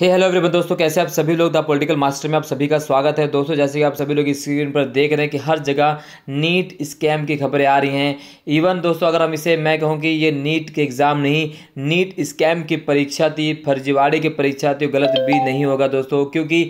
हे hello everyone दोस्तों कैसे आप सभी लोग द पॉलिटिकल मास्टर में आप सभी का स्वागत है दोस्तों जैसे कि आप सभी लोग स्क्रीन पर देख रहे हैं कि हर जगह नीट स्कैम की खबरें आ रही हैं इवन दोस्तों अगर हम इसे मैं कहूं कि ये नीट के एग्ज़ाम नहीं नीट स्कैम की परीक्षा थी फर्जीवाड़े की परीक्षा थी गलत भी नहीं होगा दोस्तों क्योंकि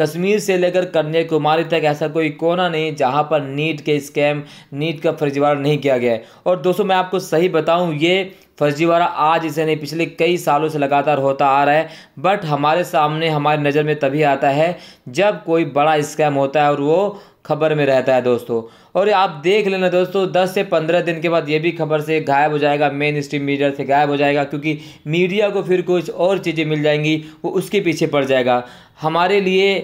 कश्मीर से लेकर कन्याकुमारी तक ऐसा कोई कोना नहीं जहाँ पर नीट के स्कैम नीट का फर्जीवाड़ा नहीं किया गया है और दोस्तों मैं आपको सही बताऊँ ये फर्जीवाड़ा आज इसे नहीं पिछले कई सालों से लगातार होता आ रहा है बट हमारे सामने हमारी नज़र में तभी आता है जब कोई बड़ा स्कैम होता है और वो खबर में रहता है दोस्तों और आप देख लेना दोस्तों 10 से 15 दिन के बाद ये भी खबर से गायब हो जाएगा मेन स्ट्रीम मीडिया से गायब हो जाएगा क्योंकि मीडिया को फिर कुछ और चीज़ें मिल जाएंगी वो उसके पीछे पड़ जाएगा हमारे लिए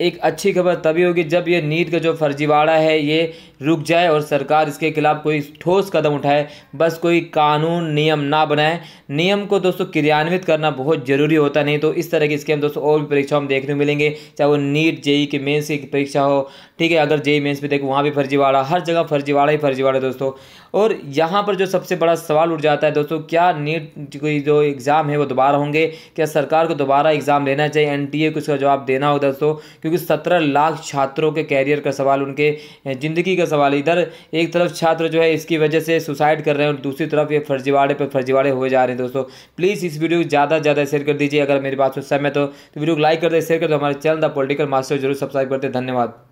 एक अच्छी खबर तभी होगी जब ये नीट का जो फर्जीवाड़ा है ये रुक जाए और सरकार इसके खिलाफ कोई ठोस कदम उठाए बस कोई कानून नियम ना बनाए नियम को दोस्तों क्रियान्वित करना बहुत ज़रूरी होता नहीं तो इस तरह के स्कीम दोस्तों और भी परीक्षाओं में देखने को मिलेंगे चाहे वो नीट जेई की मेन्स की परीक्षा हो ठीक है अगर जेई मेन्स भी देखो वहाँ भी फर्जीवाड़ा हर जगह फर्जीवाड़ा ही फर्जीवाड़ा दोस्तों और यहाँ पर जो सबसे बड़ा सवाल उठ जाता है दोस्तों क्या नीट की जो एग्ज़ाम है वो दोबारा होंगे क्या सरकार को दोबारा एग्ज़ाम लेना चाहिए एन टी ए को उसका जवाब देना होगा दोस्तों क्योंकि सत्रह लाख छात्रों के कैरियर का सवाल उनके ज़िंदगी का सवाल इधर एक तरफ छात्र जो है इसकी वजह से सुसाइड कर रहे हैं और दूसरी तरफ ये फर्जीवाड़े पर फर्जीवाड़े हो जा रहे हैं दोस्तों प्लीज़ इस वीडियो को ज़्यादा से ज़्यादा शेयर कर दीजिए अगर मेरी बात में समय तो, तो वीडियो को लाइक कर दे शेयर कर दो हमारे चैनल द पोलिटिकल मास्टर जरूर सब्सक्राइब करते धन्यवाद